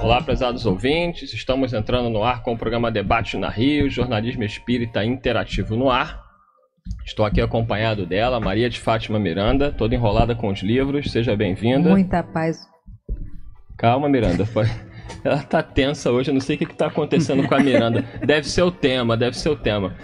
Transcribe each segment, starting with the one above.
Olá, prezados ouvintes, estamos entrando no ar com o programa Debate na Rio, jornalismo espírita interativo no ar. Estou aqui acompanhado dela, Maria de Fátima Miranda, toda enrolada com os livros, seja bem-vinda. Muita paz. Calma, Miranda, ela tá tensa hoje, eu não sei o que está acontecendo com a Miranda. Deve ser o tema, deve ser o tema.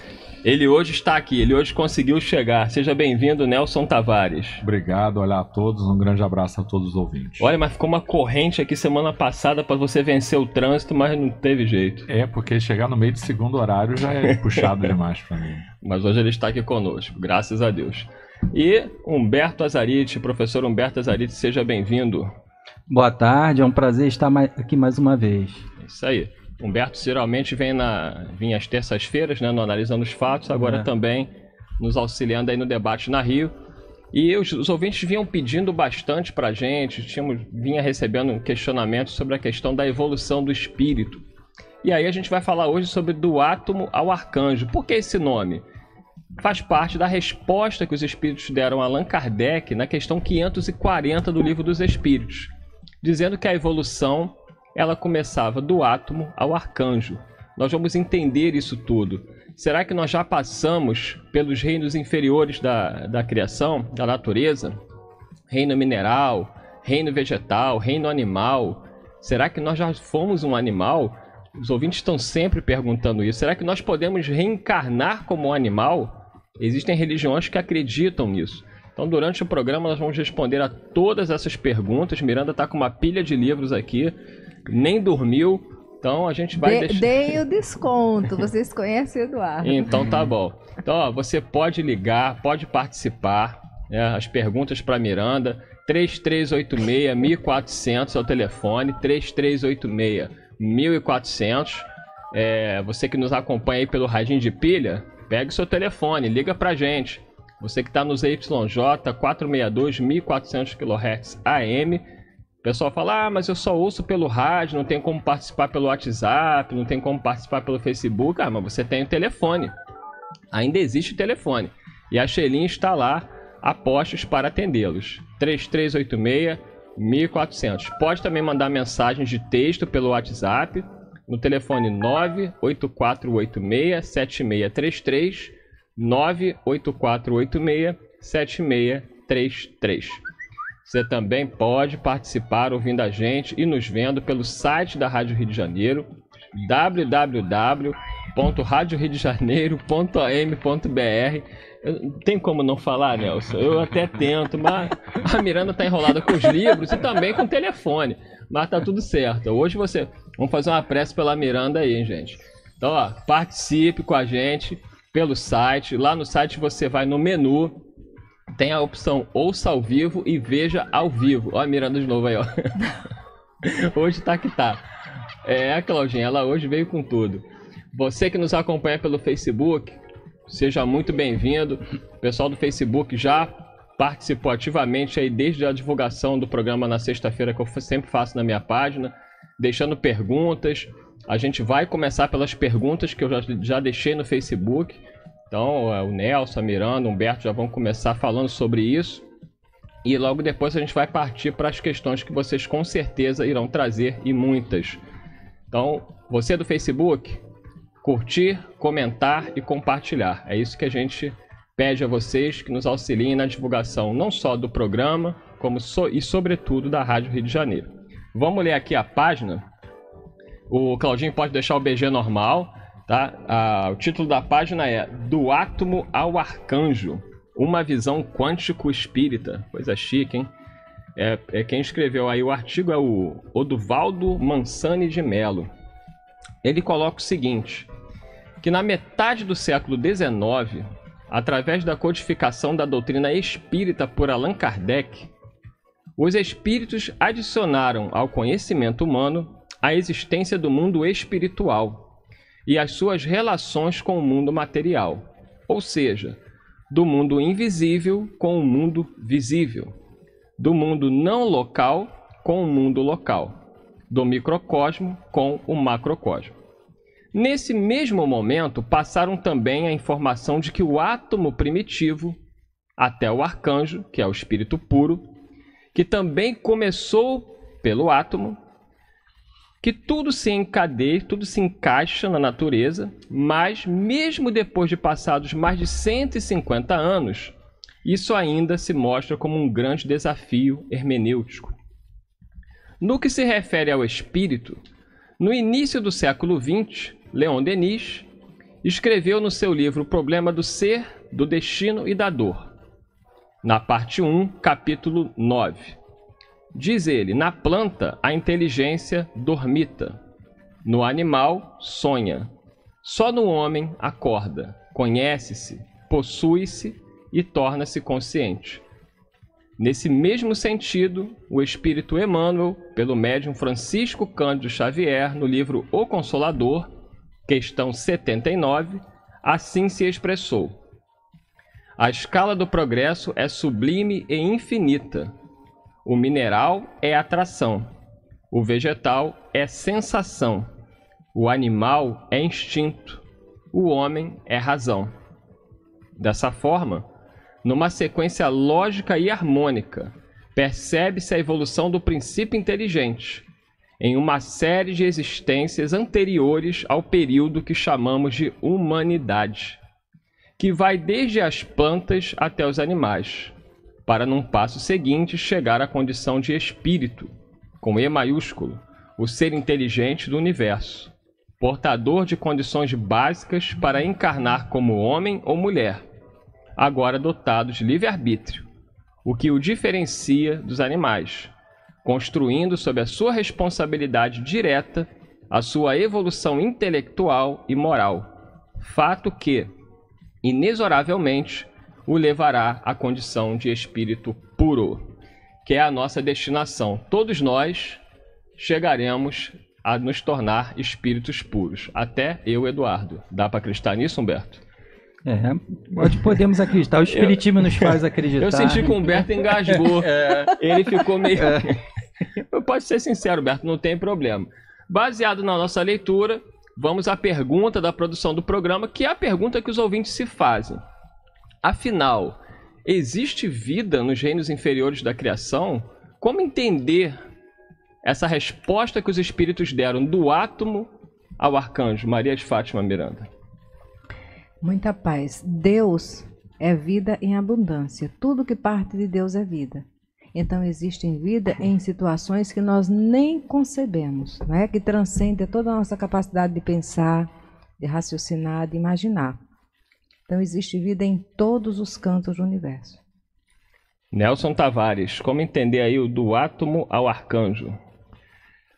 Ele hoje está aqui, ele hoje conseguiu chegar. Seja bem-vindo, Nelson Tavares. Obrigado, olha a todos, um grande abraço a todos os ouvintes. Olha, mas ficou uma corrente aqui semana passada para você vencer o trânsito, mas não teve jeito. É, porque chegar no meio do segundo horário já é puxado demais para mim. Mas hoje ele está aqui conosco, graças a Deus. E Humberto Azarite, professor Humberto Azarite, seja bem-vindo. Boa tarde, é um prazer estar aqui mais uma vez. É isso aí. Humberto geralmente vem na vem às terças-feiras, né, no analisando os fatos, agora é. também nos auxiliando aí no debate na Rio. E os, os ouvintes vinham pedindo bastante para gente, tínhamos vinha recebendo questionamentos sobre a questão da evolução do espírito. E aí a gente vai falar hoje sobre do átomo ao arcanjo. Por que esse nome? Faz parte da resposta que os espíritos deram a Allan Kardec na questão 540 do Livro dos Espíritos, dizendo que a evolução ela começava do átomo ao arcanjo. Nós vamos entender isso tudo. Será que nós já passamos pelos reinos inferiores da, da criação, da natureza? Reino mineral, reino vegetal, reino animal. Será que nós já fomos um animal? Os ouvintes estão sempre perguntando isso. Será que nós podemos reencarnar como um animal? Existem religiões que acreditam nisso. Então, durante o programa, nós vamos responder a todas essas perguntas. Miranda tá com uma pilha de livros aqui, nem dormiu. Então a gente vai de, deixar. Dei o desconto, vocês conhecem o Eduardo. Então tá bom. Então, ó, você pode ligar, pode participar. Né? As perguntas para Miranda. 3386 1400 é o telefone. 3386 1400. É, você que nos acompanha aí pelo Radinho de Pilha, pega o seu telefone, liga pra gente. Você que está no ZYJ 462 1400 kHz AM. O pessoal fala: "Ah, mas eu só ouço pelo rádio, não tem como participar pelo WhatsApp, não tem como participar pelo Facebook". Ah, mas você tem o telefone. Ainda existe o telefone. E a Xelin está lá a postos para atendê-los. 3386 1400. Pode também mandar mensagens de texto pelo WhatsApp no telefone 98486 7633 7633. Você também pode participar ouvindo a gente e nos vendo pelo site da Rádio Rio de Janeiro, www.radioriodejaneiro.am.br Tem como não falar, Nelson? Eu até tento, mas a Miranda está enrolada com os livros e também com o telefone. Mas tá tudo certo. Hoje você... Vamos fazer uma prece pela Miranda aí, hein, gente? Então, ó, participe com a gente pelo site. Lá no site você vai no menu, tem a opção ouça ao vivo e veja ao vivo. Ó, Miranda de novo aí, ó. hoje tá que tá. É, a Claudinha, ela hoje veio com tudo. Você que nos acompanha pelo Facebook, seja muito bem-vindo. O pessoal do Facebook já participou ativamente aí desde a divulgação do programa na sexta-feira, que eu sempre faço na minha página, deixando perguntas, a gente vai começar pelas perguntas que eu já, já deixei no Facebook. Então, é, o Nelson, a Miranda, o Humberto já vão começar falando sobre isso. E logo depois a gente vai partir para as questões que vocês com certeza irão trazer e muitas. Então, você do Facebook, curtir, comentar e compartilhar. É isso que a gente pede a vocês que nos auxiliem na divulgação não só do programa, como so e sobretudo da Rádio Rio de Janeiro. Vamos ler aqui a página o Claudinho pode deixar o BG normal, tá? Ah, o título da página é Do Átomo ao Arcanjo, uma visão quântico-espírita. Coisa chique, hein? É, é, quem escreveu aí o artigo é o Oduvaldo Mansani de Melo. Ele coloca o seguinte: que na metade do século XIX, através da codificação da doutrina espírita por Allan Kardec, os espíritos adicionaram ao conhecimento humano a existência do mundo espiritual e as suas relações com o mundo material, ou seja, do mundo invisível com o mundo visível, do mundo não local com o mundo local, do microcosmo com o macrocosmo. Nesse mesmo momento, passaram também a informação de que o átomo primitivo, até o arcanjo, que é o espírito puro, que também começou pelo átomo, que tudo se encadeia, tudo se encaixa na natureza, mas mesmo depois de passados mais de 150 anos, isso ainda se mostra como um grande desafio hermenêutico. No que se refere ao espírito, no início do século XX, Leon Denis escreveu no seu livro O Problema do Ser, do Destino e da Dor, na parte 1, capítulo 9. Diz ele: na planta a inteligência dormita, no animal sonha, só no homem acorda, conhece-se, possui-se e torna-se consciente. Nesse mesmo sentido, o espírito Emmanuel, pelo médium Francisco Cândido Xavier, no livro O Consolador, questão 79, assim se expressou: A escala do progresso é sublime e infinita, o mineral é atração. O vegetal é sensação. O animal é instinto. O homem é razão. Dessa forma, numa sequência lógica e harmônica, percebe-se a evolução do princípio inteligente em uma série de existências anteriores ao período que chamamos de humanidade, que vai desde as plantas até os animais para num passo seguinte chegar à condição de espírito, com E maiúsculo, o ser inteligente do universo, portador de condições básicas para encarnar como homem ou mulher, agora dotado de livre-arbítrio, o que o diferencia dos animais, construindo sob a sua responsabilidade direta a sua evolução intelectual e moral. Fato que, inexoravelmente, o levará à condição de espírito puro, que é a nossa destinação. Todos nós chegaremos a nos tornar espíritos puros, até eu, Eduardo. Dá para acreditar nisso, Humberto? É, podemos acreditar. O Espiritismo eu, nos faz acreditar. Eu senti que o Humberto engasgou. É. Ele ficou meio. É. Eu posso ser sincero, Humberto, não tem problema. Baseado na nossa leitura, vamos à pergunta da produção do programa, que é a pergunta que os ouvintes se fazem. Afinal, existe vida nos reinos inferiores da criação? Como entender essa resposta que os espíritos deram do átomo ao arcanjo Maria de Fátima Miranda? Muita paz. Deus é vida em abundância. Tudo que parte de Deus é vida. Então existem vida em situações que nós nem concebemos, não é? Que transcende toda a nossa capacidade de pensar, de raciocinar, de imaginar. Então existe vida em todos os cantos do universo. Nelson Tavares, como entender aí o do átomo ao arcanjo?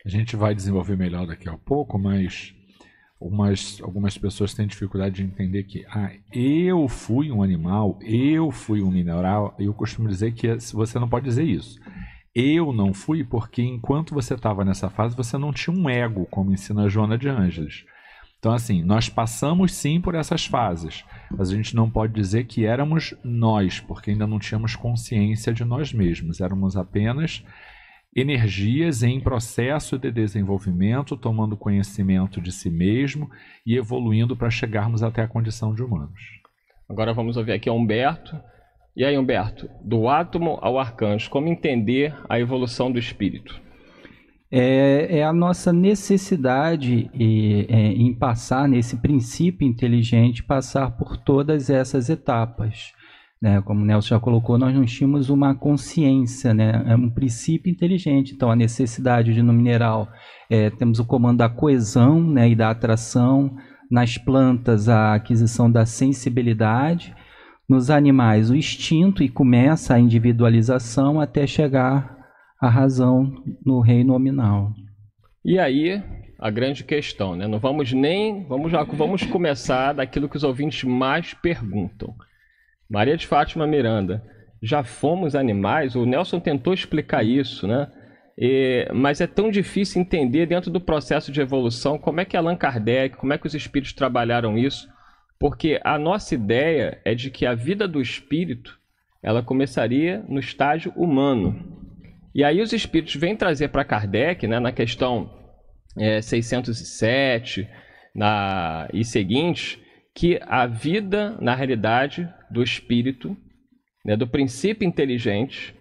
A gente vai desenvolver melhor daqui a pouco, mas algumas, algumas pessoas têm dificuldade de entender que ah, eu fui um animal, eu fui um mineral. Eu costumo dizer que você não pode dizer isso. Eu não fui porque enquanto você estava nessa fase você não tinha um ego, como ensina a Joana de Ângeles. Então, assim, nós passamos sim por essas fases mas a gente não pode dizer que éramos nós, porque ainda não tínhamos consciência de nós mesmos, éramos apenas energias em processo de desenvolvimento, tomando conhecimento de si mesmo e evoluindo para chegarmos até a condição de humanos. Agora vamos ouvir aqui o Humberto. E aí, Humberto, do átomo ao arcanjo, como entender a evolução do espírito? é, é a nossa necessidade e, é, em passar nesse princípio inteligente, passar por todas essas etapas. Né? Como o Nelson já colocou, nós não tínhamos uma consciência, né? é um princípio inteligente. Então, a necessidade de no mineral, é, temos o comando da coesão né? e da atração, nas plantas, a aquisição da sensibilidade nos animais o instinto e começa a individualização até chegar a razão no rei nominal. E aí, a grande questão, né? Não vamos nem. Vamos, já, vamos começar daquilo que os ouvintes mais perguntam. Maria de Fátima Miranda, já fomos animais? O Nelson tentou explicar isso, né? E, mas é tão difícil entender dentro do processo de evolução como é que Allan Kardec, como é que os espíritos trabalharam isso, porque a nossa ideia é de que a vida do espírito ela começaria no estágio humano, e aí os espíritos vêm trazer para Kardec, né, na questão é, 607 na, e seguintes, que a vida, na realidade, do espírito, né, do princípio inteligente,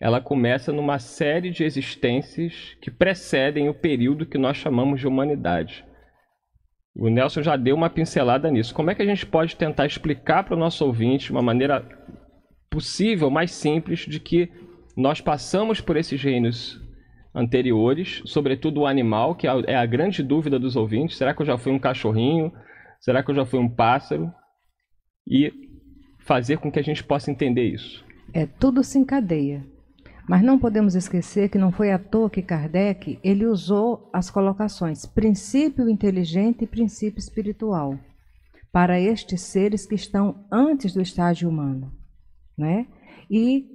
ela começa numa série de existências que precedem o período que nós chamamos de humanidade. O Nelson já deu uma pincelada nisso. Como é que a gente pode tentar explicar para o nosso ouvinte, de uma maneira possível, mais simples, de que nós passamos por esses reinos anteriores, sobretudo o animal, que é, é a grande dúvida dos ouvintes. Será que eu já fui um cachorrinho? Será que eu já fui um pássaro? E fazer com que a gente possa entender isso. É, tudo se encadeia. Mas não podemos esquecer que não foi à toa que Kardec ele usou as colocações princípio inteligente e princípio espiritual para estes seres que estão antes do estágio humano, né? E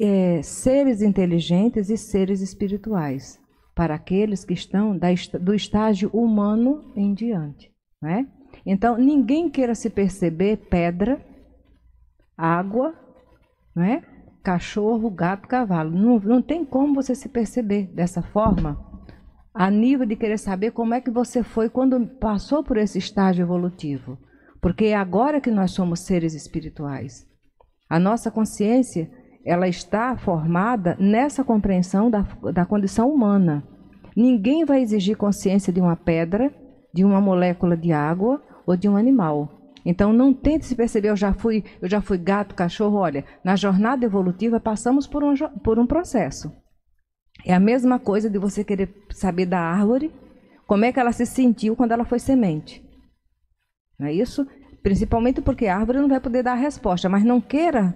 é, seres inteligentes e seres espirituais, para aqueles que estão da, do estágio humano em diante. Né? Então, ninguém queira se perceber pedra, água, né? cachorro, gato, cavalo. Não, não tem como você se perceber dessa forma, a nível de querer saber como é que você foi quando passou por esse estágio evolutivo. Porque é agora que nós somos seres espirituais. A nossa consciência ela está formada nessa compreensão da, da condição humana. Ninguém vai exigir consciência de uma pedra, de uma molécula de água ou de um animal. Então não tente se perceber, eu já fui, eu já fui gato, cachorro, olha, na jornada evolutiva passamos por um, por um processo. É a mesma coisa de você querer saber da árvore, como é que ela se sentiu quando ela foi semente. Não é isso? Principalmente porque a árvore não vai poder dar a resposta, mas não queira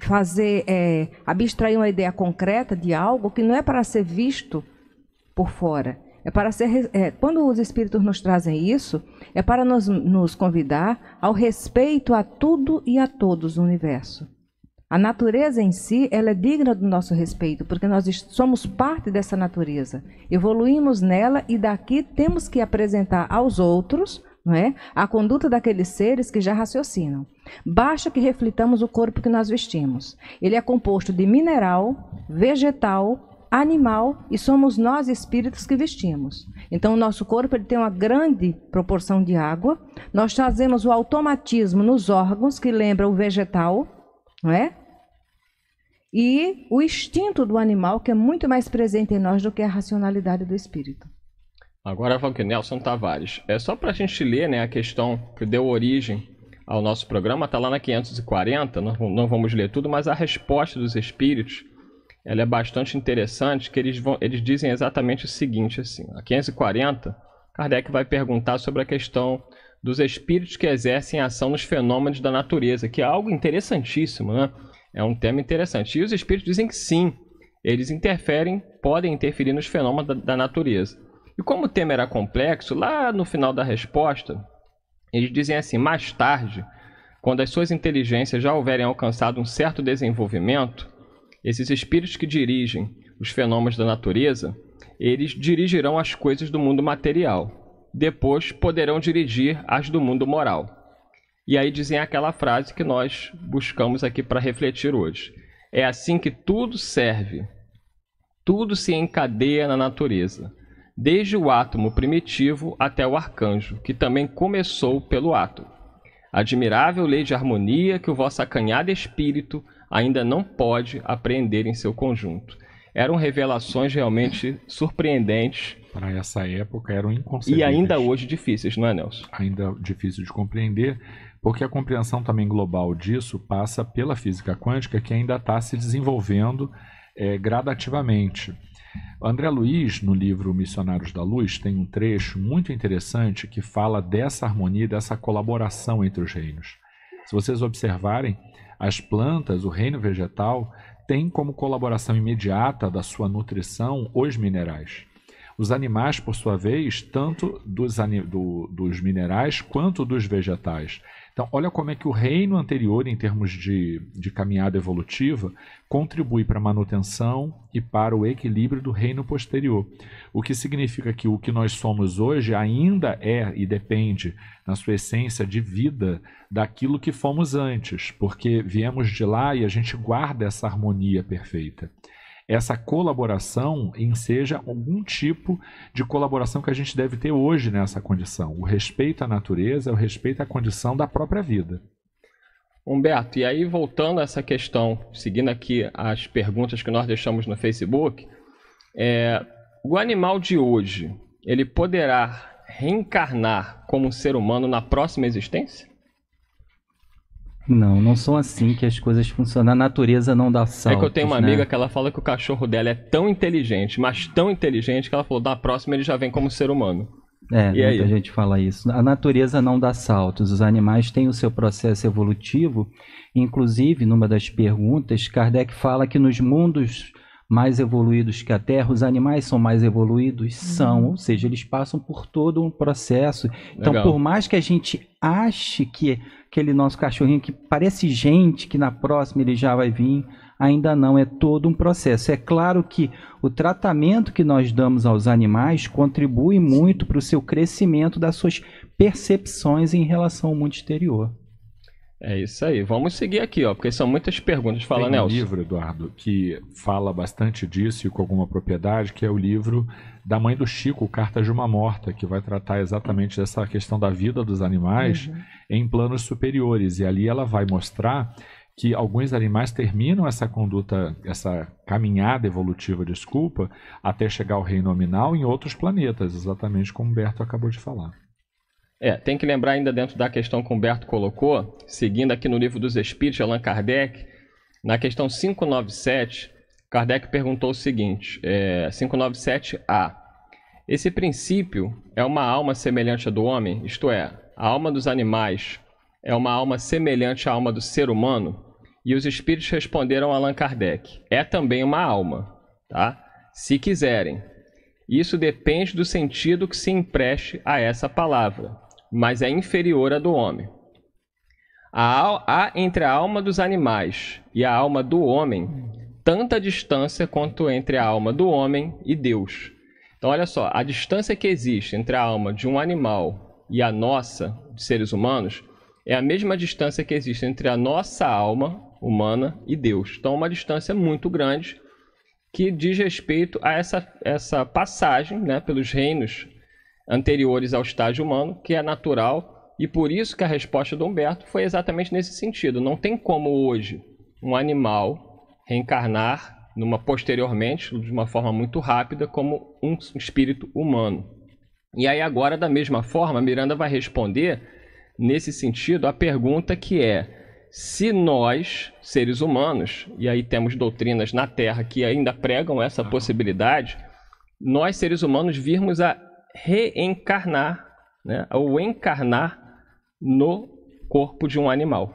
fazer, é, abstrair uma ideia concreta de algo que não é para ser visto por fora. É para ser, é, quando os espíritos nos trazem isso, é para nos, nos convidar ao respeito a tudo e a todos no universo. A natureza em si, ela é digna do nosso respeito, porque nós somos parte dessa natureza. Evoluímos nela e daqui temos que apresentar aos outros não é? A conduta daqueles seres que já raciocinam. Basta que reflitamos o corpo que nós vestimos. Ele é composto de mineral, vegetal, animal e somos nós espíritos que vestimos. Então o nosso corpo ele tem uma grande proporção de água. Nós trazemos o automatismo nos órgãos que lembra o vegetal, não é? E o instinto do animal que é muito mais presente em nós do que a racionalidade do espírito. Agora vamos aqui, Nelson Tavares. É só para a gente ler né, a questão que deu origem ao nosso programa, está lá na 540, não, não vamos ler tudo, mas a resposta dos espíritos ela é bastante interessante, que eles, vão, eles dizem exatamente o seguinte, assim, a 540, Kardec vai perguntar sobre a questão dos espíritos que exercem ação nos fenômenos da natureza, que é algo interessantíssimo, né? É um tema interessante. E os espíritos dizem que sim, eles interferem, podem interferir nos fenômenos da, da natureza. E como o tema era complexo, lá no final da resposta, eles dizem assim: mais tarde, quando as suas inteligências já houverem alcançado um certo desenvolvimento, esses espíritos que dirigem os fenômenos da natureza, eles dirigirão as coisas do mundo material. Depois poderão dirigir as do mundo moral. E aí dizem aquela frase que nós buscamos aqui para refletir hoje. É assim que tudo serve. Tudo se encadeia na natureza desde o átomo primitivo até o arcanjo, que também começou pelo átomo. Admirável lei de harmonia que o vosso acanhado espírito ainda não pode apreender em seu conjunto. Eram revelações realmente surpreendentes. Para essa época eram inconcebíveis. E ainda hoje difíceis, não é, Nelson? Ainda difícil de compreender, porque a compreensão também global disso passa pela física quântica, que ainda está se desenvolvendo é, gradativamente. André Luiz, no livro Missionários da Luz, tem um trecho muito interessante que fala dessa harmonia, dessa colaboração entre os reinos. Se vocês observarem, as plantas, o reino vegetal, tem como colaboração imediata da sua nutrição os minerais. Os animais, por sua vez, tanto dos, do, dos minerais quanto dos vegetais. Então, olha como é que o reino anterior, em termos de, de caminhada evolutiva, contribui para a manutenção e para o equilíbrio do reino posterior. O que significa que o que nós somos hoje ainda é e depende, na sua essência de vida, daquilo que fomos antes, porque viemos de lá e a gente guarda essa harmonia perfeita essa colaboração enseja algum tipo de colaboração que a gente deve ter hoje nessa condição. O respeito à natureza, o respeito à condição da própria vida. Humberto, e aí voltando a essa questão, seguindo aqui as perguntas que nós deixamos no Facebook, é, o animal de hoje, ele poderá reencarnar como ser humano na próxima existência? Não, não são assim que as coisas funcionam. A natureza não dá saltos, É que eu tenho uma né? amiga que ela fala que o cachorro dela é tão inteligente, mas tão inteligente que ela falou, da próxima ele já vem como ser humano. É, e muita aí? gente fala isso. A natureza não dá saltos. Os animais têm o seu processo evolutivo. Inclusive, numa das perguntas, Kardec fala que nos mundos mais evoluídos que a Terra, os animais são mais evoluídos? Uhum. São, ou seja, eles passam por todo um processo. Então, Legal. por mais que a gente ache que aquele nosso cachorrinho que parece gente, que na próxima ele já vai vir. Ainda não, é todo um processo. É claro que o tratamento que nós damos aos animais contribui muito para o seu crescimento das suas percepções em relação ao mundo exterior. É isso aí. Vamos seguir aqui, ó, porque são muitas perguntas. Fala, Tem Nelson. Tem um livro, Eduardo, que fala bastante disso e com alguma propriedade, que é o livro da mãe do Chico, Cartas de uma Morta, que vai tratar exatamente dessa questão da vida dos animais uhum. em planos superiores. E ali ela vai mostrar que alguns animais terminam essa conduta, essa caminhada evolutiva, desculpa, até chegar ao reino nominal em outros planetas, exatamente como o Humberto acabou de falar. É, tem que lembrar ainda dentro da questão que o Humberto colocou, seguindo aqui no livro dos Espíritos, Allan Kardec, na questão 597, Kardec perguntou o seguinte: é, 597a. Esse princípio é uma alma semelhante à do homem, isto é, a alma dos animais é uma alma semelhante à alma do ser humano? E os espíritos responderam a Allan Kardec: é também uma alma, tá? Se quiserem. Isso depende do sentido que se empreste a essa palavra mas é inferior à do homem. Há, há entre a alma dos animais e a alma do homem tanta distância quanto entre a alma do homem e Deus. Então, olha só, a distância que existe entre a alma de um animal e a nossa, de seres humanos, é a mesma distância que existe entre a nossa alma humana e Deus. Então, uma distância muito grande que diz respeito a essa, essa passagem né, pelos reinos anteriores ao estágio humano, que é natural, e por isso que a resposta do Humberto foi exatamente nesse sentido. Não tem como hoje um animal reencarnar numa posteriormente, de uma forma muito rápida, como um espírito humano. E aí agora, da mesma forma, Miranda vai responder nesse sentido a pergunta que é: se nós, seres humanos, e aí temos doutrinas na Terra que ainda pregam essa possibilidade, nós, seres humanos, virmos a reencarnar, né, ou encarnar no corpo de um animal.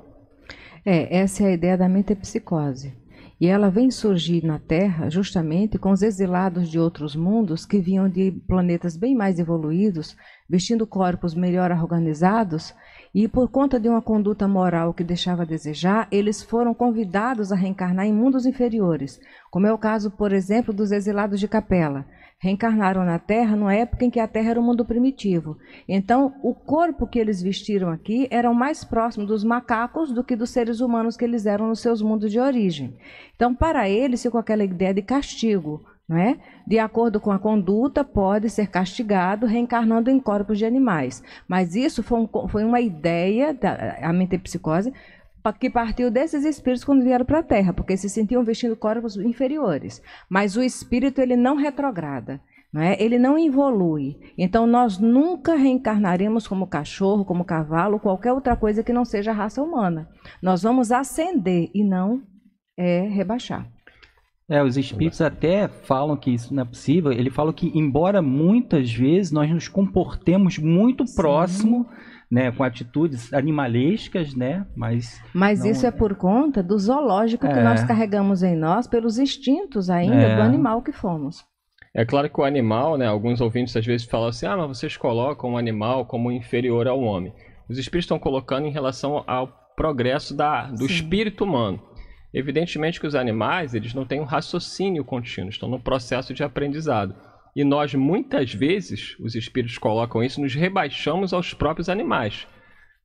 É, essa é a ideia da metapsicose. E ela vem surgir na Terra justamente com os exilados de outros mundos que vinham de planetas bem mais evoluídos, vestindo corpos melhor organizados, e por conta de uma conduta moral que deixava a desejar, eles foram convidados a reencarnar em mundos inferiores, como é o caso, por exemplo, dos exilados de Capela, reencarnaram na Terra numa época em que a Terra era o um mundo primitivo. Então, o corpo que eles vestiram aqui era mais próximo dos macacos do que dos seres humanos que eles eram nos seus mundos de origem. Então, para eles, ficou aquela ideia de castigo. Não é? De acordo com a conduta, pode ser castigado reencarnando em corpos de animais. Mas isso foi, um, foi uma ideia, da, a mente psicose, que partiu desses espíritos quando vieram para a Terra, porque se sentiam vestindo corpos inferiores. Mas o espírito ele não retrograda, não é? ele não evolui. Então nós nunca reencarnaremos como cachorro, como cavalo, qualquer outra coisa que não seja a raça humana. Nós vamos ascender e não é, rebaixar. É, os espíritos até falam que isso não é possível. Ele fala que, embora muitas vezes nós nos comportemos muito Sim. próximo né, com uhum. atitudes animalescas, né, mas... Mas não... isso é, é. por conta do zoológico é. que nós carregamos em nós, pelos instintos ainda é. do animal que fomos. É claro que o animal, né, alguns ouvintes às vezes falam assim, ah, mas vocês colocam o animal como inferior ao homem. Os espíritos estão colocando em relação ao progresso da, do Sim. espírito humano. Evidentemente que os animais, eles não têm um raciocínio contínuo, estão no processo de aprendizado. E nós, muitas vezes, os espíritos colocam isso, nos rebaixamos aos próprios animais,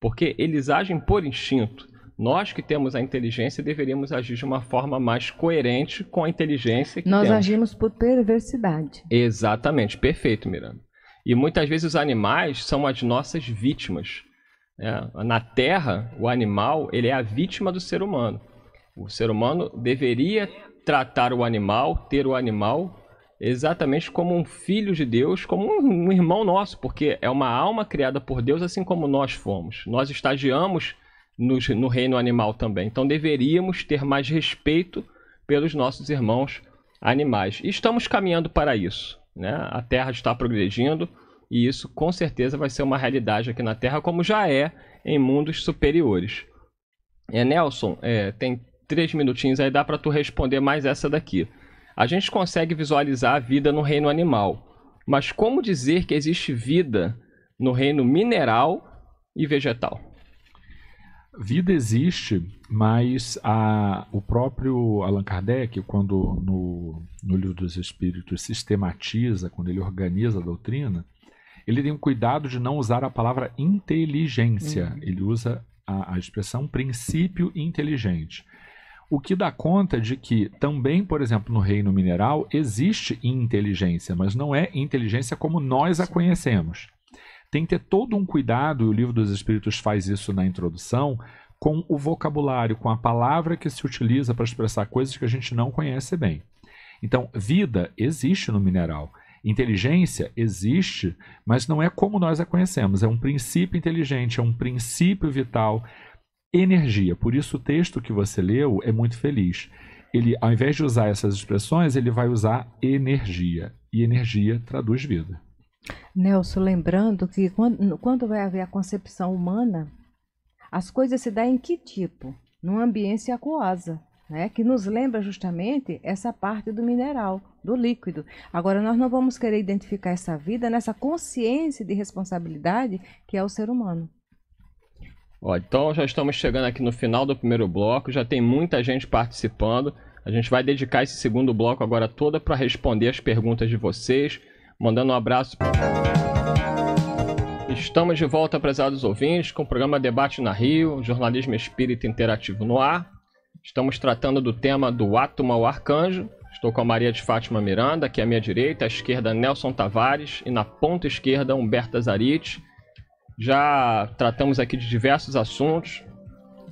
porque eles agem por instinto. Nós que temos a inteligência deveríamos agir de uma forma mais coerente com a inteligência que Nós temos. agimos por perversidade. Exatamente, perfeito, Miranda. E muitas vezes os animais são as nossas vítimas. É, na Terra, o animal ele é a vítima do ser humano. O ser humano deveria tratar o animal, ter o animal exatamente como um filho de Deus, como um irmão nosso, porque é uma alma criada por Deus, assim como nós fomos. Nós estagiamos no, no reino animal também. Então deveríamos ter mais respeito pelos nossos irmãos animais. E estamos caminhando para isso. Né? A Terra está progredindo e isso com certeza vai ser uma realidade aqui na Terra, como já é em mundos superiores. É, Nelson, é, tem três minutinhos aí, dá para tu responder mais essa daqui. A gente consegue visualizar a vida no reino animal, mas como dizer que existe vida no reino mineral e vegetal? Vida existe, mas a, o próprio Allan Kardec, quando no, no Livro dos Espíritos sistematiza, quando ele organiza a doutrina, ele tem o cuidado de não usar a palavra inteligência. Uhum. Ele usa a, a expressão princípio inteligente. O que dá conta de que também, por exemplo, no reino mineral existe inteligência, mas não é inteligência como nós a conhecemos. Tem que ter todo um cuidado, e o livro dos Espíritos faz isso na introdução, com o vocabulário, com a palavra que se utiliza para expressar coisas que a gente não conhece bem. Então, vida existe no mineral. Inteligência existe, mas não é como nós a conhecemos. É um princípio inteligente, é um princípio vital, energia. Por isso o texto que você leu é muito feliz. Ele, ao invés de usar essas expressões, ele vai usar energia. E energia traduz vida. Nelson, lembrando que quando, quando vai haver a concepção humana, as coisas se dão em que tipo? Numa ambiência aquosa, né? que nos lembra justamente essa parte do mineral, do líquido. Agora, nós não vamos querer identificar essa vida nessa consciência de responsabilidade que é o ser humano. Ó, então já estamos chegando aqui no final do primeiro bloco, já tem muita gente participando. A gente vai dedicar esse segundo bloco agora toda para responder as perguntas de vocês. Mandando um abraço. Estamos de volta, prezados ouvintes, com o programa Debate na Rio, jornalismo espírita interativo no ar. Estamos tratando do tema do átomo ao arcanjo. Estou com a Maria de Fátima Miranda, aqui à minha direita, à esquerda Nelson Tavares e na ponta esquerda Humberta Zarit. Já tratamos aqui de diversos assuntos,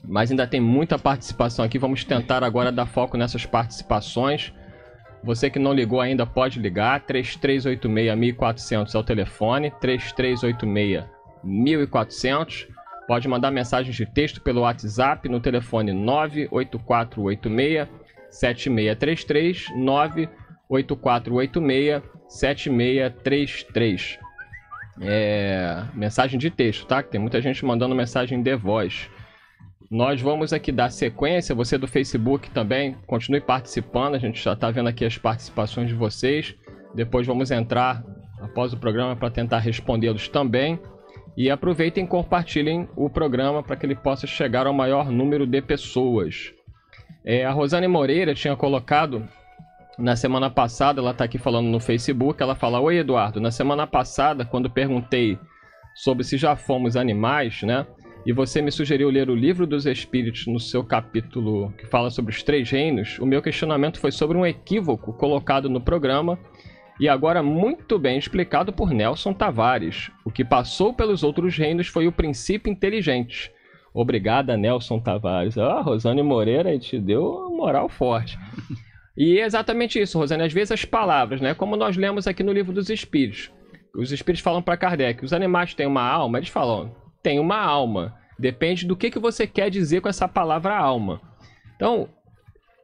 mas ainda tem muita participação aqui. Vamos tentar agora dar foco nessas participações. Você que não ligou ainda pode ligar. 3386-1400 é o telefone. 3386-1400. Pode mandar mensagens de texto pelo WhatsApp no telefone 98486 7633 98486 7633 é, mensagem de texto, tá? Que tem muita gente mandando mensagem de voz. Nós vamos aqui dar sequência, você do Facebook também, continue participando, a gente já está vendo aqui as participações de vocês. Depois vamos entrar após o programa para tentar respondê-los também. E aproveitem e compartilhem o programa para que ele possa chegar ao maior número de pessoas. É, a Rosane Moreira tinha colocado na semana passada, ela está aqui falando no Facebook, ela fala: "Oi, Eduardo, na semana passada, quando perguntei sobre se já fomos animais, né? E você me sugeriu ler o Livro dos Espíritos no seu capítulo que fala sobre os três reinos. O meu questionamento foi sobre um equívoco colocado no programa e agora muito bem explicado por Nelson Tavares. O que passou pelos outros reinos foi o princípio inteligente. Obrigada, Nelson Tavares. Ah, Rosane Moreira te deu moral forte. E é exatamente isso, Rosane. Às vezes as palavras, né? Como nós lemos aqui no livro dos Espíritos. Os Espíritos falam para Kardec, os animais têm uma alma? Eles falam, tem uma alma. Depende do que, que você quer dizer com essa palavra alma. Então,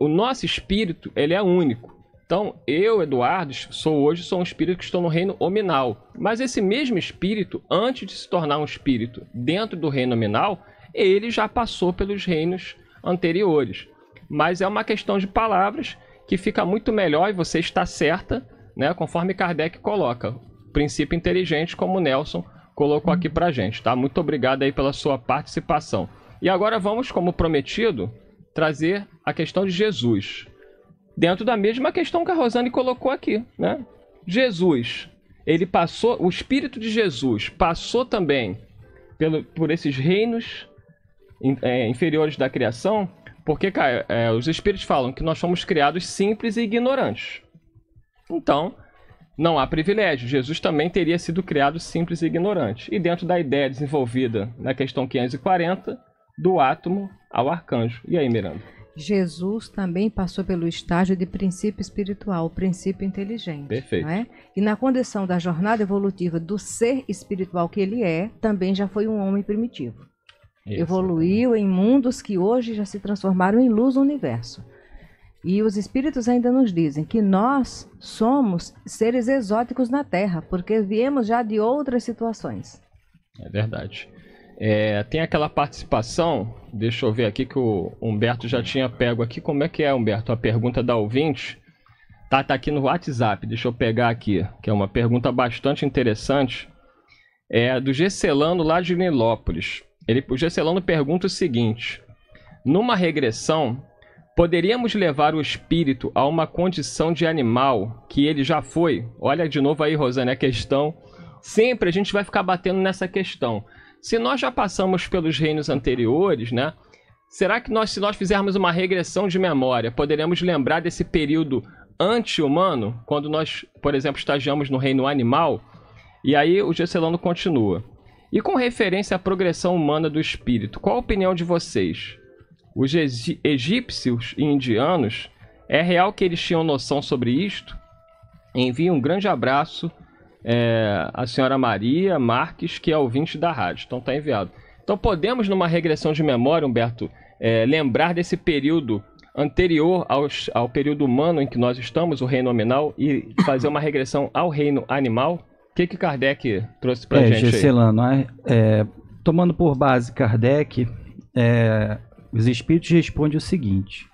o nosso espírito, ele é único. Então, eu, Eduardo, sou hoje sou um espírito que estou no reino ominal. Mas esse mesmo espírito, antes de se tornar um espírito dentro do reino ominal, ele já passou pelos reinos anteriores. Mas é uma questão de palavras que fica muito melhor e você está certa, né? Conforme Kardec coloca. Princípio inteligente, como Nelson colocou aqui pra gente, tá? Muito obrigado aí pela sua participação. E agora vamos, como prometido, trazer a questão de Jesus. Dentro da mesma questão que a Rosane colocou aqui, né? Jesus, ele passou, o espírito de Jesus passou também pelo, por esses reinos é, inferiores da criação porque, é, os espíritos falam que nós somos criados simples e ignorantes. Então, não há privilégio. Jesus também teria sido criado simples e ignorante. E dentro da ideia desenvolvida na questão 540, do átomo ao arcanjo. E aí, Miranda? Jesus também passou pelo estágio de princípio espiritual, princípio inteligente. Perfeito. É? E na condição da jornada evolutiva do ser espiritual que ele é, também já foi um homem primitivo. Isso. Evoluiu em mundos que hoje já se transformaram em luz universo. E os espíritos ainda nos dizem que nós somos seres exóticos na Terra, porque viemos já de outras situações. É verdade. É, tem aquela participação, deixa eu ver aqui que o Humberto já tinha pego aqui. Como é que é, Humberto? A pergunta da ouvinte. Tá, tá aqui no WhatsApp, deixa eu pegar aqui, que é uma pergunta bastante interessante. É do Gesselano lá de Nilópolis. Ele, o Gesselano pergunta o seguinte: numa regressão, poderíamos levar o espírito a uma condição de animal que ele já foi? Olha de novo aí, Rosane, a questão. Sempre a gente vai ficar batendo nessa questão. Se nós já passamos pelos reinos anteriores, né? Será que nós, se nós fizermos uma regressão de memória, poderemos lembrar desse período anti-humano, quando nós, por exemplo, estagiamos no reino animal? E aí o Gesselano continua. E com referência à progressão humana do espírito, qual a opinião de vocês? Os egípcios e indianos, é real que eles tinham noção sobre isto? Envio um grande abraço é, à senhora Maria Marques, que é ouvinte da rádio. Então tá enviado. Então podemos, numa regressão de memória, Humberto, é, lembrar desse período anterior aos, ao período humano em que nós estamos, o reino nominal, e fazer uma regressão ao reino animal? O que, que Kardec trouxe para a é, gente? Gesselano, aí? Né? É, tomando por base Kardec, é, os Espíritos respondem o seguinte.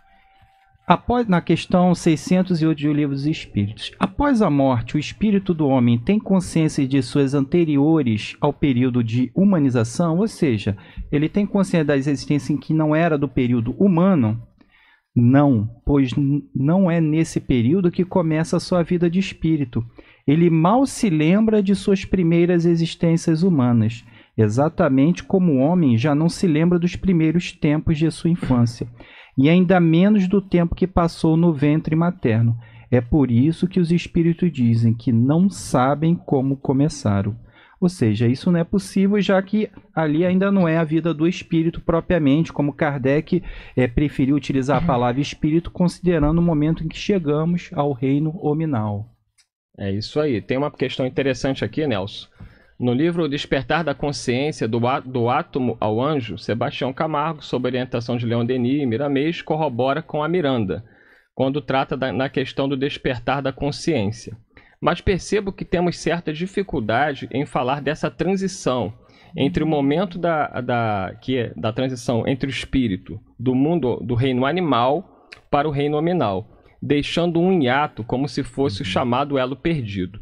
Após, na questão 608 do Livro dos Espíritos. Após a morte, o espírito do homem tem consciência de suas anteriores ao período de humanização, ou seja, ele tem consciência da existência em que não era do período humano? Não, pois não é nesse período que começa a sua vida de espírito ele mal se lembra de suas primeiras existências humanas, exatamente como o homem já não se lembra dos primeiros tempos de sua infância, e ainda menos do tempo que passou no ventre materno. É por isso que os espíritos dizem que não sabem como começaram. Ou seja, isso não é possível, já que ali ainda não é a vida do espírito propriamente, como Kardec é, preferiu utilizar a uhum. palavra espírito, considerando o momento em que chegamos ao reino hominal. É isso aí. Tem uma questão interessante aqui, Nelson. No livro o Despertar da Consciência do, do Átomo ao Anjo, Sebastião Camargo, sob orientação de Leon Denis e Miramês, corrobora com a Miranda, quando trata da, na questão do despertar da consciência. Mas percebo que temos certa dificuldade em falar dessa transição entre o uhum. momento da, da, que é, da transição entre o espírito do mundo do reino animal para o reino nominal deixando um hiato, como se fosse o uhum. chamado elo perdido.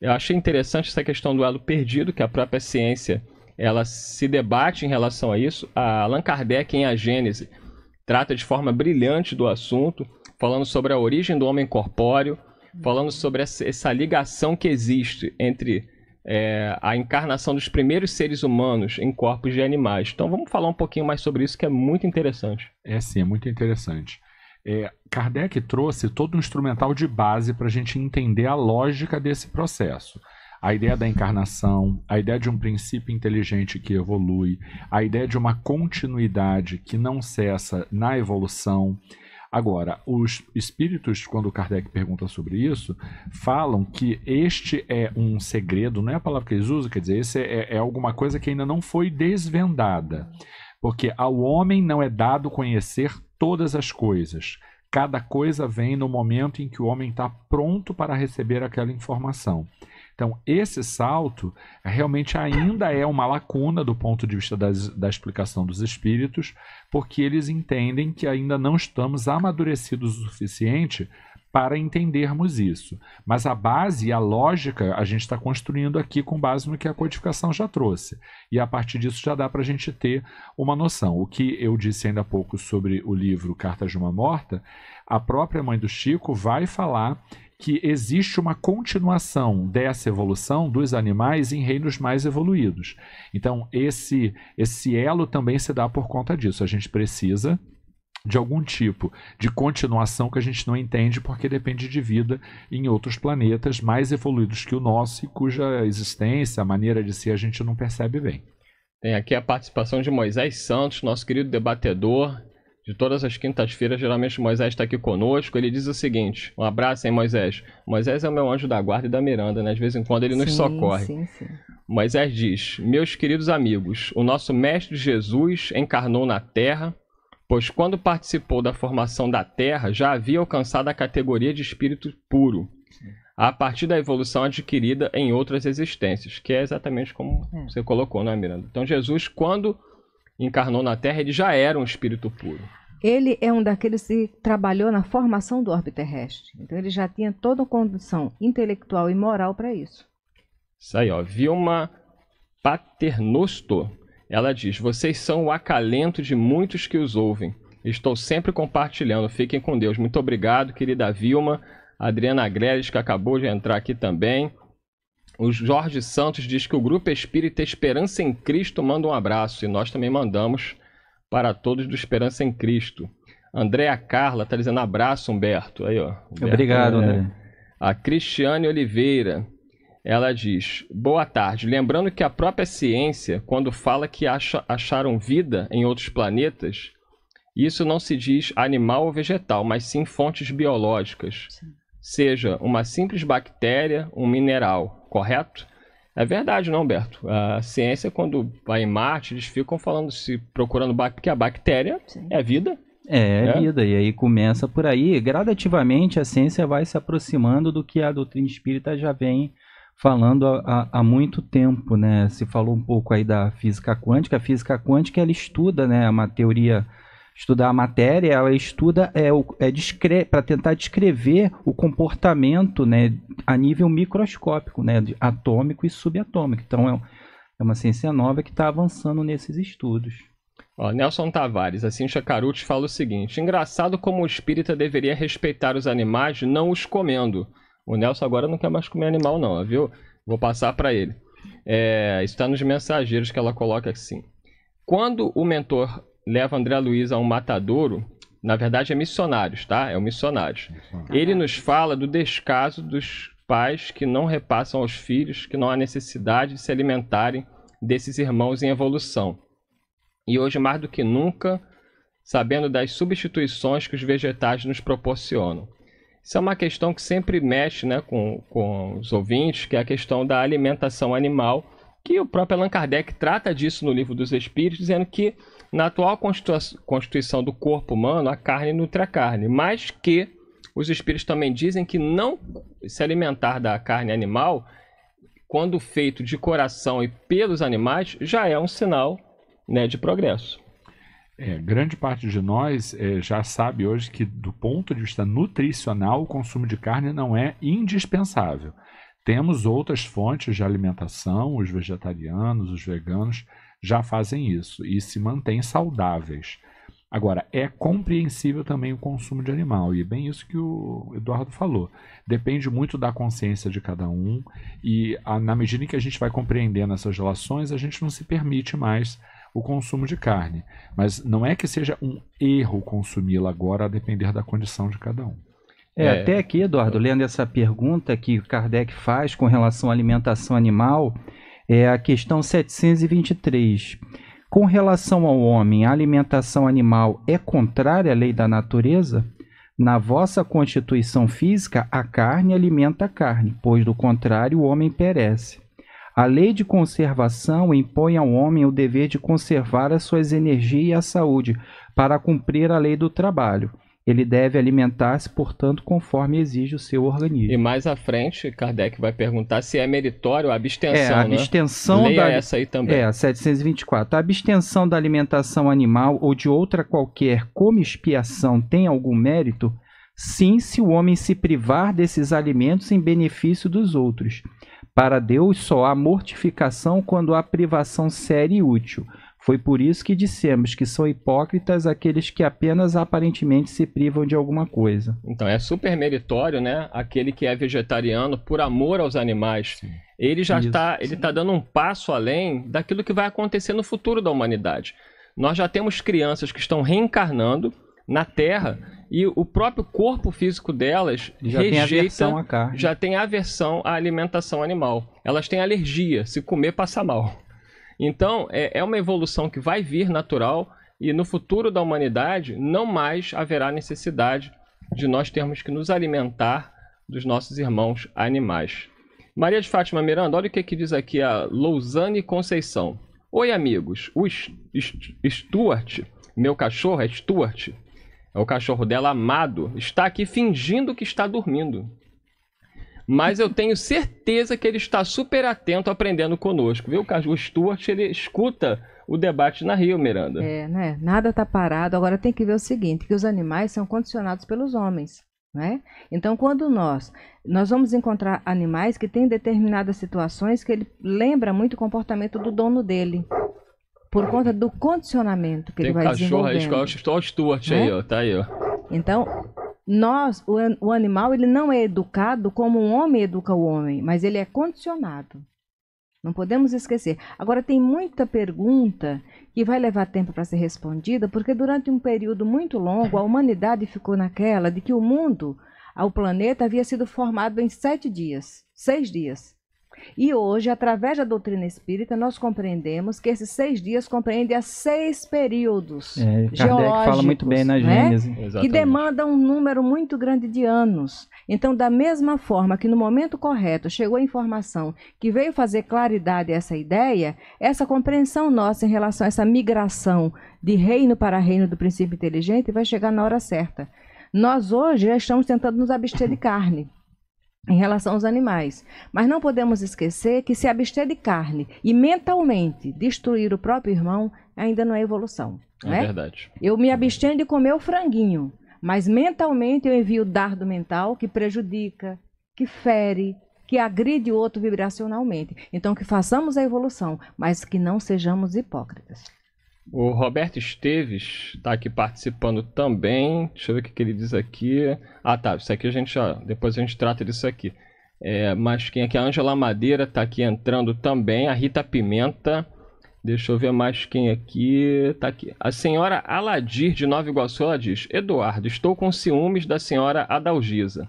Eu achei interessante essa questão do elo perdido, que a própria ciência ela se debate em relação a isso. A Allan Kardec, em A Gênese, trata de forma brilhante do assunto, falando sobre a origem do homem corpóreo, falando sobre essa ligação que existe entre é, a encarnação dos primeiros seres humanos em corpos de animais. Então vamos falar um pouquinho mais sobre isso, que é muito interessante. É sim, é muito interessante. É, Kardec trouxe todo um instrumental de base para a gente entender a lógica desse processo. A ideia da encarnação, a ideia de um princípio inteligente que evolui, a ideia de uma continuidade que não cessa na evolução. Agora, os espíritos, quando Kardec pergunta sobre isso, falam que este é um segredo, não é a palavra que eles usam, quer dizer, esse é, é alguma coisa que ainda não foi desvendada. Porque ao homem não é dado conhecer todas as coisas. Cada coisa vem no momento em que o homem está pronto para receber aquela informação. Então, esse salto realmente ainda é uma lacuna do ponto de vista das, da explicação dos espíritos, porque eles entendem que ainda não estamos amadurecidos o suficiente para entendermos isso. Mas a base e a lógica a gente está construindo aqui com base no que a codificação já trouxe. E a partir disso já dá para a gente ter uma noção. O que eu disse ainda há pouco sobre o livro Cartas de uma Morta, a própria mãe do Chico vai falar que existe uma continuação dessa evolução dos animais em reinos mais evoluídos. Então, esse, esse elo também se dá por conta disso. A gente precisa de algum tipo de continuação que a gente não entende porque depende de vida em outros planetas mais evoluídos que o nosso e cuja existência, a maneira de ser, a gente não percebe bem. Tem aqui a participação de Moisés Santos, nosso querido debatedor. De todas as quintas-feiras, geralmente Moisés está aqui conosco. Ele diz o seguinte: um abraço, hein, Moisés? Moisés é o meu anjo da guarda e da Miranda, né? De vez em quando ele nos sim, socorre. Sim, sim. Moisés diz: Meus queridos amigos, o nosso Mestre Jesus encarnou na terra pois quando participou da formação da Terra já havia alcançado a categoria de espírito puro, a partir da evolução adquirida em outras existências, que é exatamente como hum. você colocou, não é, Miranda? Então, Jesus, quando encarnou na Terra, ele já era um espírito puro. Ele é um daqueles que trabalhou na formação do orbe terrestre. Então, ele já tinha toda a condição intelectual e moral para isso. Isso aí, ó. Vilma Paternosto ela diz: Vocês são o acalento de muitos que os ouvem. Estou sempre compartilhando. Fiquem com Deus. Muito obrigado, querida Vilma. Adriana Greles, que acabou de entrar aqui também. O Jorge Santos diz que o Grupo Espírita Esperança em Cristo manda um abraço. E nós também mandamos para todos do Esperança em Cristo. Andréa Carla está dizendo abraço, Humberto. Aí, ó. Humberto, Obrigado, né? André. A Cristiane Oliveira ela diz: Boa tarde. Lembrando que a própria ciência, quando fala que acha, acharam vida em outros planetas, isso não se diz animal ou vegetal, mas sim fontes biológicas. Sim. Seja uma simples bactéria, um mineral, correto? É verdade, não, Humberto? A ciência, quando vai em Marte, eles ficam falando, se procurando que porque a bactéria Sim. é vida. É, é, é, vida, e aí começa por aí. Gradativamente a ciência vai se aproximando do que a doutrina espírita já vem falando há, muito tempo, né? Se falou um pouco aí da física quântica. A física quântica ela estuda, né, uma teoria estudar a matéria, ela estuda é, é para tentar descrever o comportamento, né, a nível microscópico, né, atômico e subatômico. Então é, é uma ciência nova que está avançando nesses estudos. Ó, Nelson Tavares, assim Chacarute fala o seguinte: engraçado como o espírita deveria respeitar os animais não os comendo. O Nelson agora não quer mais comer animal, não, viu? Vou passar para ele. É, está nos mensageiros que ela coloca assim. Quando o mentor leva André Luiz a um matadouro, na verdade é missionários, tá? É o um missionário. Ele nos fala do descaso dos pais que não repassam aos filhos que não há necessidade de se alimentarem desses irmãos em evolução. E hoje mais do que nunca, sabendo das substituições que os vegetais nos proporcionam. Isso é uma questão que sempre mexe né, com, com os ouvintes, que é a questão da alimentação animal, que o próprio Allan Kardec trata disso no Livro dos Espíritos, dizendo que na atual constituição do corpo humano, a carne nutre a carne, mas que os espíritos também dizem que não se alimentar da carne animal, quando feito de coração e pelos animais, já é um sinal né, de progresso. É, grande parte de nós é, já sabe hoje que, do ponto de vista nutricional, o consumo de carne não é indispensável. Temos outras fontes de alimentação, os vegetarianos, os veganos já fazem isso e se mantêm saudáveis. Agora, é compreensível também o consumo de animal, e é bem isso que o Eduardo falou. Depende muito da consciência de cada um, e a, na medida em que a gente vai compreendendo essas relações, a gente não se permite mais o consumo de carne. Mas não é que seja um erro consumi-la agora, a depender da condição de cada um. É, é, até aqui, Eduardo, lendo essa pergunta que Kardec faz com relação à alimentação animal, é a questão 723. Com relação ao homem, a alimentação animal é contrária à lei da natureza? Na vossa constituição física, a carne alimenta a carne, pois do contrário o homem perece. A lei de conservação impõe ao homem o dever de conservar as suas energias e a saúde para cumprir a lei do trabalho. Ele deve alimentar-se, portanto, conforme exige o seu organismo. E mais à frente, Kardec vai perguntar se é meritório a abstenção. É, a né? abstenção né? da. essa aí também. É, 724. A abstenção da alimentação animal ou de outra qualquer como expiação tem algum mérito? Sim, se o homem se privar desses alimentos em benefício dos outros. Para Deus só há mortificação quando há privação séria e útil. Foi por isso que dissemos que são hipócritas aqueles que apenas aparentemente se privam de alguma coisa. Então é super meritório, né? Aquele que é vegetariano por amor aos animais. Sim. Ele já está, ele está dando um passo além daquilo que vai acontecer no futuro da humanidade. Nós já temos crianças que estão reencarnando na Terra e o próprio corpo físico delas já rejeita, tem aversão à carne. já tem aversão à alimentação animal. Elas têm alergia, se comer passa mal. Então é, é uma evolução que vai vir natural e no futuro da humanidade não mais haverá necessidade de nós termos que nos alimentar dos nossos irmãos animais. Maria de Fátima Miranda, olha o que, que diz aqui a Lousane Conceição. Oi, amigos. O Stuart, meu cachorro é Stuart, é o cachorro dela amado, está aqui fingindo que está dormindo. Mas eu tenho certeza que ele está super atento aprendendo conosco, viu? O Stuart, ele escuta o debate na Rio, Miranda. É, né? Nada está parado. Agora tem que ver o seguinte, que os animais são condicionados pelos homens, né? Então, quando nós nós vamos encontrar animais que têm determinadas situações que ele lembra muito o comportamento do dono dele, por conta do condicionamento que Tem ele vai cachorro, desenvolvendo. Tem cachorro, Stuart né? aí, ó, tá aí, ó. Então, nós, o, o animal, ele não é educado como um homem educa o homem, mas ele é condicionado. Não podemos esquecer. Agora, tem muita pergunta que vai levar tempo para ser respondida, porque durante um período muito longo, a humanidade ficou naquela de que o mundo, o planeta, havia sido formado em sete dias, seis dias. E hoje, através da doutrina espírita, nós compreendemos que esses seis dias compreendem as seis períodos é, geológicos. fala muito bem na né? Gênesis. Né? Que demandam um número muito grande de anos. Então, da mesma forma que no momento correto chegou a informação que veio fazer claridade essa ideia, essa compreensão nossa em relação a essa migração de reino para reino do princípio inteligente vai chegar na hora certa. Nós hoje já estamos tentando nos abster de carne em relação aos animais. Mas não podemos esquecer que se abster de carne e mentalmente destruir o próprio irmão ainda não é evolução. É né? verdade. Eu me abstenho de comer o franguinho, mas mentalmente eu envio o dardo mental que prejudica, que fere, que agride o outro vibracionalmente. Então que façamos a evolução, mas que não sejamos hipócritas. O Roberto Esteves está aqui participando também. Deixa eu ver o que ele diz aqui. Ah, tá. Isso aqui a gente já. Depois a gente trata disso aqui. É, mas quem é que? A Ângela Madeira está aqui entrando também. A Rita Pimenta. Deixa eu ver mais quem aqui. Tá aqui. A senhora Aladir de Nova Iguaçu, ela diz: Eduardo, estou com ciúmes da senhora Adalgisa.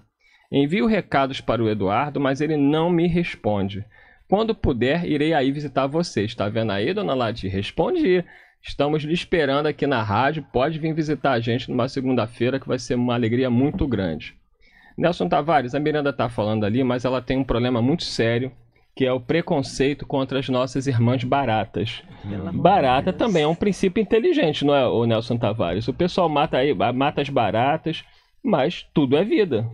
Envio recados para o Eduardo, mas ele não me responde. Quando puder, irei aí visitar vocês. Está vendo aí, dona Aladir? responde. Estamos lhe esperando aqui na rádio. Pode vir visitar a gente numa segunda-feira, que vai ser uma alegria muito grande. Nelson Tavares, a Miranda está falando ali, mas ela tem um problema muito sério, que é o preconceito contra as nossas irmãs baratas. Pela Barata também é um princípio inteligente, não é, o Nelson Tavares? O pessoal mata, aí, mata as baratas, mas tudo é vida.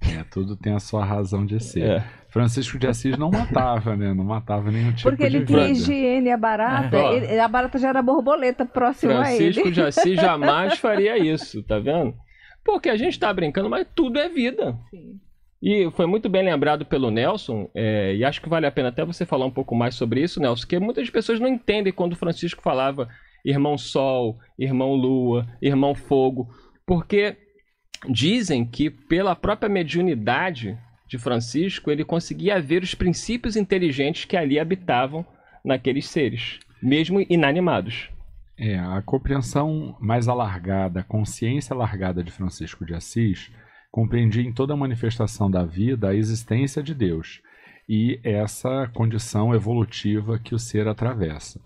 É, tudo tem a sua razão de ser. É. Francisco de Assis não matava, né? Não matava nenhum tipo Porque de Porque ele tinha higiene, a barata, é. ele, a barata já era borboleta próxima a ele. Francisco de Assis jamais faria isso, tá vendo? Porque a gente tá brincando, mas tudo é vida. Sim. E foi muito bem lembrado pelo Nelson, é, e acho que vale a pena até você falar um pouco mais sobre isso, Nelson, que muitas pessoas não entendem quando Francisco falava irmão Sol, irmão Lua, irmão Fogo, porque dizem que pela própria mediunidade de Francisco, ele conseguia ver os princípios inteligentes que ali habitavam naqueles seres, mesmo inanimados. É, a compreensão mais alargada, a consciência alargada de Francisco de Assis, compreendia em toda a manifestação da vida a existência de Deus e essa condição evolutiva que o ser atravessa.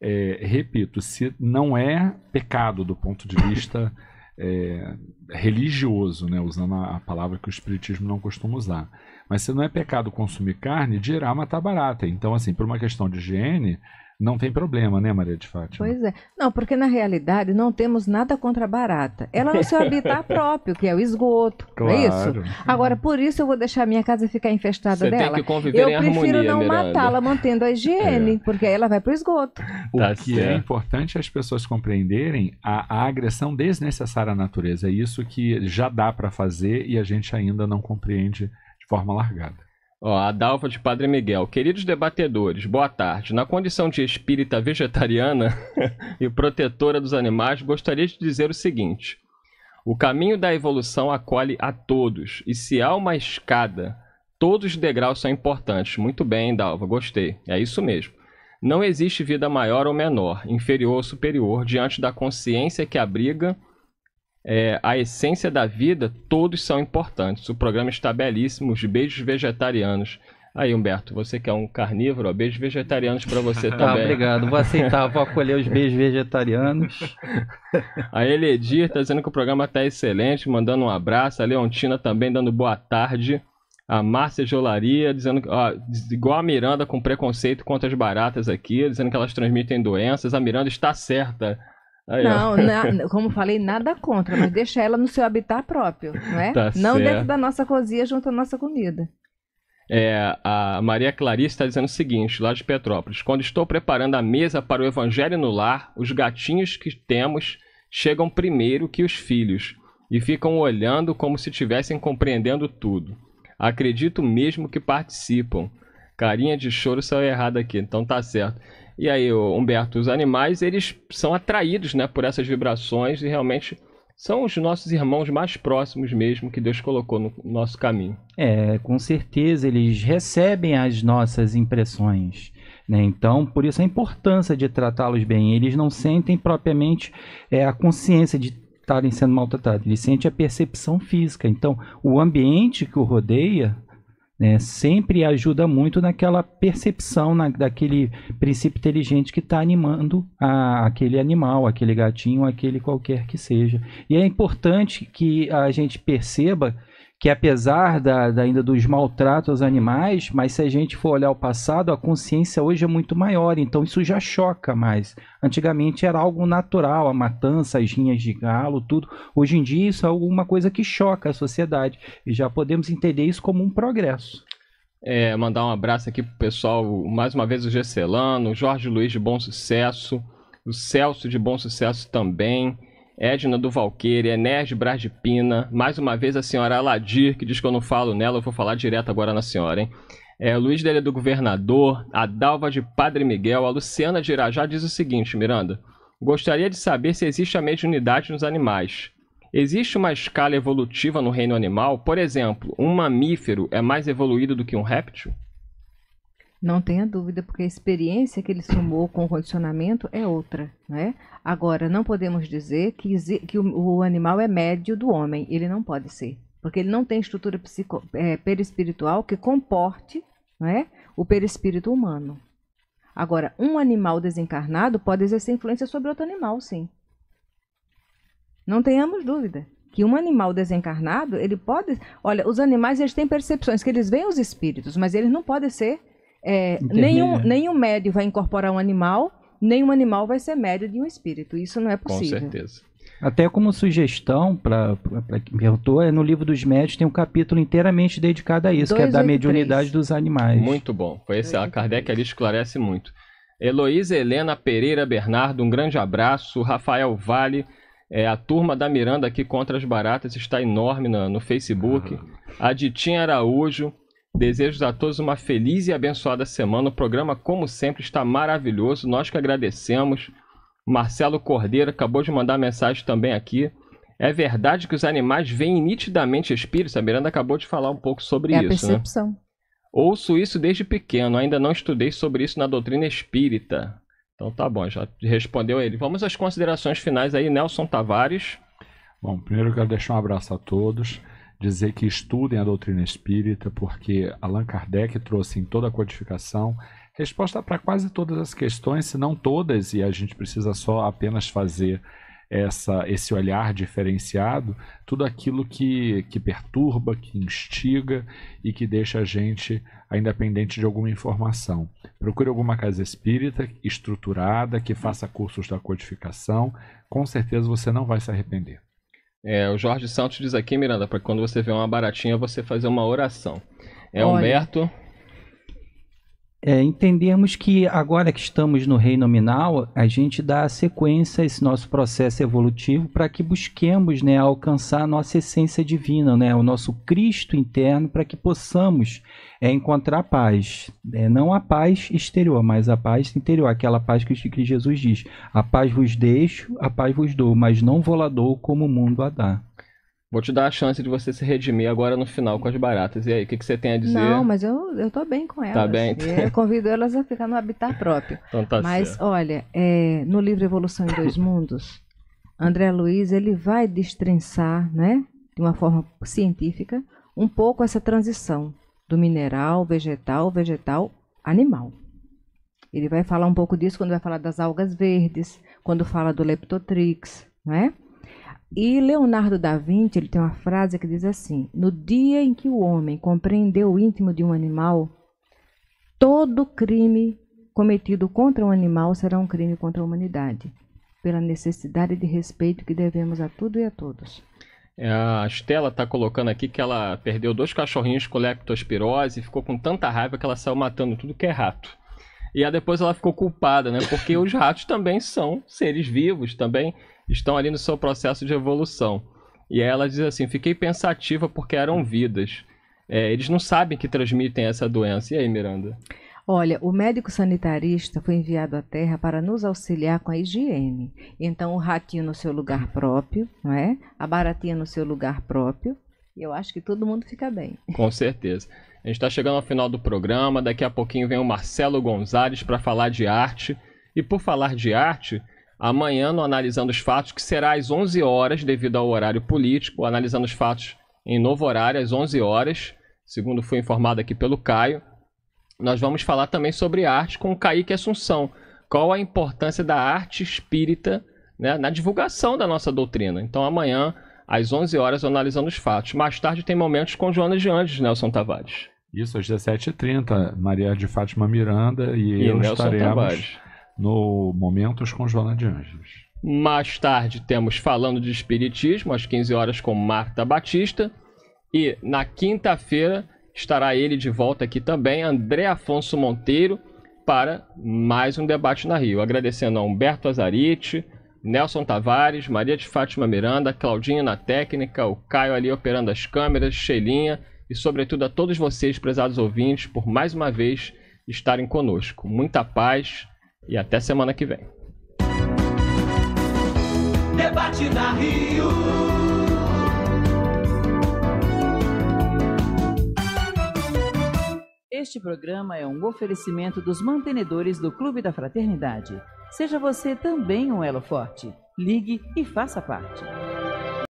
É, repito, se não é pecado do ponto de vista é, religioso, né? usando a, a palavra que o espiritismo não costuma usar. Mas se não é pecado consumir carne, dirá ah, matar tá barata. Então, assim, por uma questão de higiene, não tem problema, né, Maria de Fátima? Pois é. Não, porque na realidade não temos nada contra a barata. Ela é o seu habitat próprio, que é o esgoto. Claro. É isso? Agora, por isso eu vou deixar minha casa ficar infestada Você dela. Tem que conviver eu em prefiro harmonia, não matá-la mantendo a higiene, é. porque aí ela vai para o esgoto. O tá que é importante as pessoas compreenderem a, a agressão desnecessária à natureza. É isso que já dá para fazer e a gente ainda não compreende de forma largada. Ó, Adalva de Padre Miguel. Queridos debatedores, boa tarde. Na condição de espírita vegetariana e protetora dos animais, gostaria de dizer o seguinte: o caminho da evolução acolhe a todos, e se há uma escada, todos os degraus são importantes. Muito bem, Dalva, gostei. É isso mesmo. Não existe vida maior ou menor, inferior ou superior, diante da consciência que abriga é, a essência da vida, todos são importantes. O programa está belíssimo, os beijos vegetarianos. Aí, Humberto, você que é um carnívoro, ó, beijos vegetarianos para você ah, também. Ah, obrigado, vou aceitar, vou acolher os beijos vegetarianos. A Eledir está dizendo que o programa está excelente, mandando um abraço. A Leontina também dando boa tarde. A Márcia Jolaria dizendo que, igual a Miranda, com preconceito contra as baratas aqui, dizendo que elas transmitem doenças. A Miranda está certa. Aí, não, na, como falei, nada contra, mas deixa ela no seu habitat próprio, não é? Tá não certo. dentro da nossa cozinha junto à nossa comida. É, a Maria Clarice está dizendo o seguinte, lá de Petrópolis: quando estou preparando a mesa para o Evangelho no lar, os gatinhos que temos chegam primeiro que os filhos e ficam olhando como se estivessem compreendendo tudo. Acredito mesmo que participam. Carinha de choro saiu errado aqui, então tá certo. E aí, Humberto, os animais, eles são atraídos, né, por essas vibrações e realmente são os nossos irmãos mais próximos mesmo que Deus colocou no nosso caminho. É, com certeza eles recebem as nossas impressões. Né? Então, por isso a importância de tratá-los bem. Eles não sentem propriamente é, a consciência de estarem sendo maltratados, eles sentem a percepção física. Então, o ambiente que o rodeia né? Sempre ajuda muito naquela percepção na, daquele princípio inteligente que está animando a, aquele animal, aquele gatinho, aquele qualquer que seja. E é importante que a gente perceba que apesar da, da, ainda dos maltratos aos animais, mas se a gente for olhar o passado, a consciência hoje é muito maior, então isso já choca mais. Antigamente era algo natural, a matança, as rinhas de galo, tudo. Hoje em dia isso é alguma coisa que choca a sociedade e já podemos entender isso como um progresso. É, mandar um abraço aqui pro pessoal, mais uma vez o Gesselano, o Jorge Luiz de Bom Sucesso, o Celso de Bom Sucesso também, Edna do Valqueire, Enéas Braz de Pina, mais uma vez a senhora Aladir, que diz que eu não falo nela, eu vou falar direto agora na senhora, hein? É, Luiz Dele do Governador, a Dalva de Padre Miguel, a Luciana de Irajá diz o seguinte, Miranda, gostaria de saber se existe a mediunidade nos animais. Existe uma escala evolutiva no reino animal? Por exemplo, um mamífero é mais evoluído do que um réptil? Não tenha dúvida, porque a experiência que ele somou com o condicionamento é outra, né? Agora, não podemos dizer que, que o, o animal é médio do homem, ele não pode ser, porque ele não tem estrutura psico, é, perispiritual que comporte né, o perispírito humano. Agora, um animal desencarnado pode exercer influência sobre outro animal, sim. Não tenhamos dúvida que um animal desencarnado, ele pode... Olha, os animais, eles têm percepções, que eles veem os espíritos, mas eles não podem ser é, nenhum, nenhum médio vai incorporar um animal, nenhum animal vai ser médio de um espírito. Isso não é possível. Com certeza. Até como sugestão para quem perguntou, é no livro dos médios tem um capítulo inteiramente dedicado a isso, que é da mediunidade dos animais. Muito bom. Foi esse, a Kardec ali esclarece muito. Heloísa Helena Pereira Bernardo, um grande abraço. Rafael Vale, é, a turma da Miranda aqui contra as baratas está enorme no, no Facebook. Ah. Araújo, Desejo a todos uma feliz e abençoada semana. O programa, como sempre, está maravilhoso. Nós que agradecemos. Marcelo Cordeiro acabou de mandar mensagem também aqui. É verdade que os animais veem nitidamente espíritos? A Miranda acabou de falar um pouco sobre é isso. É percepção. Né? Ouço isso desde pequeno, ainda não estudei sobre isso na doutrina espírita. Então tá bom, já respondeu ele. Vamos às considerações finais aí, Nelson Tavares. Bom, primeiro eu quero deixar um abraço a todos dizer que estudem a doutrina espírita, porque Allan Kardec trouxe em toda a codificação resposta para quase todas as questões, se não todas, e a gente precisa só apenas fazer essa, esse olhar diferenciado, tudo aquilo que, que perturba, que instiga e que deixa a gente ainda pendente de alguma informação. Procure alguma casa espírita estruturada que faça cursos da codificação, com certeza você não vai se arrepender. É, o Jorge Santos diz aqui, Miranda, para quando você vê uma baratinha, você fazer uma oração. É Olha. Humberto é, entendermos que agora que estamos no rei nominal, a gente dá sequência a esse nosso processo evolutivo para que busquemos né, alcançar a nossa essência divina, né, o nosso Cristo interno, para que possamos é, encontrar paz. É, não a paz exterior, mas a paz interior, aquela paz que, que Jesus diz: A paz vos deixo, a paz vos dou, mas não vou lá dou como o mundo a dá. Vou te dar a chance de você se redimir agora no final com as baratas. E aí, o que, que você tem a dizer? Não, mas eu, eu tô bem com tá elas. Tá bem? Eu convido elas a ficar no habitat próprio. então tá mas, certo. olha, é, no livro Evolução em Dois Mundos, André Luiz ele vai destrinçar, né, de uma forma científica, um pouco essa transição do mineral, vegetal, vegetal, animal. Ele vai falar um pouco disso quando vai falar das algas verdes, quando fala do Leptotrix, né? E Leonardo da Vinci ele tem uma frase que diz assim: No dia em que o homem compreendeu o íntimo de um animal, todo crime cometido contra um animal será um crime contra a humanidade, pela necessidade de respeito que devemos a tudo e a todos. É, a Estela está colocando aqui que ela perdeu dois cachorrinhos com leptospirose e ficou com tanta raiva que ela saiu matando tudo que é rato. E aí depois ela ficou culpada, né? Porque os ratos também são seres vivos, também estão ali no seu processo de evolução. E ela diz assim: fiquei pensativa porque eram vidas. É, eles não sabem que transmitem essa doença. E aí, Miranda? Olha, o médico sanitarista foi enviado à Terra para nos auxiliar com a higiene. Então, o ratinho no seu lugar próprio, não é? A baratinha no seu lugar próprio. E eu acho que todo mundo fica bem. Com certeza. A gente está chegando ao final do programa. Daqui a pouquinho vem o Marcelo Gonzalez para falar de arte. E por falar de arte, Amanhã, no Analisando os Fatos, que será às 11 horas, devido ao horário político, analisando os fatos em novo horário, às 11 horas, segundo foi informado aqui pelo Caio. Nós vamos falar também sobre arte com o Kaique Assunção. Qual a importância da arte espírita né, na divulgação da nossa doutrina? Então, amanhã, às 11 horas, analisando os fatos. Mais tarde, tem momentos com Joana de Andes, Nelson Tavares. Isso, às 17h30, Maria de Fátima Miranda e, e eu Nelson estaremos Tavares no Momentos com Joana de Ângeles. Mais tarde temos Falando de Espiritismo, às 15 horas, com Marta Batista. E na quinta-feira estará ele de volta aqui também, André Afonso Monteiro, para mais um debate na Rio. Agradecendo a Humberto Azarite, Nelson Tavares, Maria de Fátima Miranda, Claudinha na técnica, o Caio ali operando as câmeras, Cheilinha e, sobretudo, a todos vocês, prezados ouvintes, por mais uma vez estarem conosco. Muita paz e até semana que vem. Debate na Rio. Este programa é um oferecimento dos mantenedores do Clube da Fraternidade. Seja você também um elo forte. Ligue e faça parte.